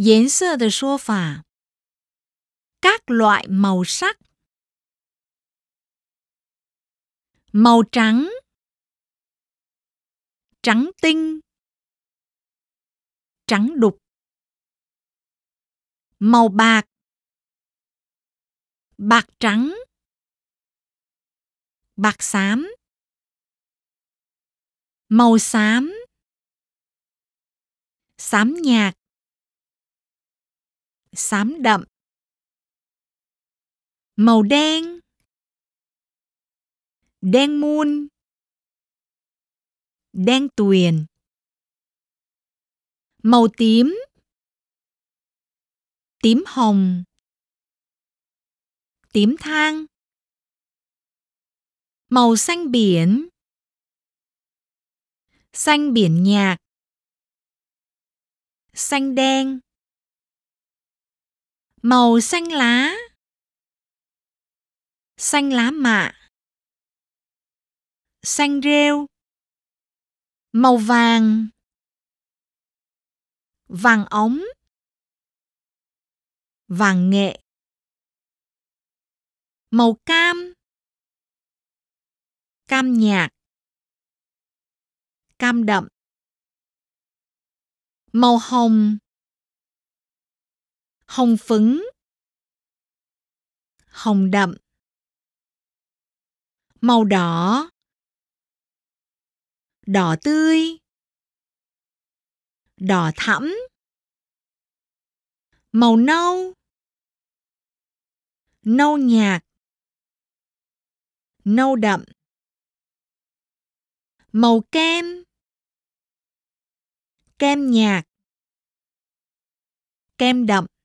颜色的说法 các loại màu sắc màu trắng trắng tinh trắng đục màu bạc bạc trắng bạc xám màu xám xám nhạt xám đậm màu đen đen muôn đen tuyền màu tím tím hồng tím thang, màu xanh biển xanh biển nhạt xanh đen màu xanh lá xanh lá mạ xanh rêu màu vàng vàng ống vàng nghệ màu cam cam nhạt cam đậm màu hồng hồng phấn hồng đậm màu đỏ đỏ tươi đỏ thẫm màu nâu nâu nhạt nâu đậm màu kem kem nhạt kem đậm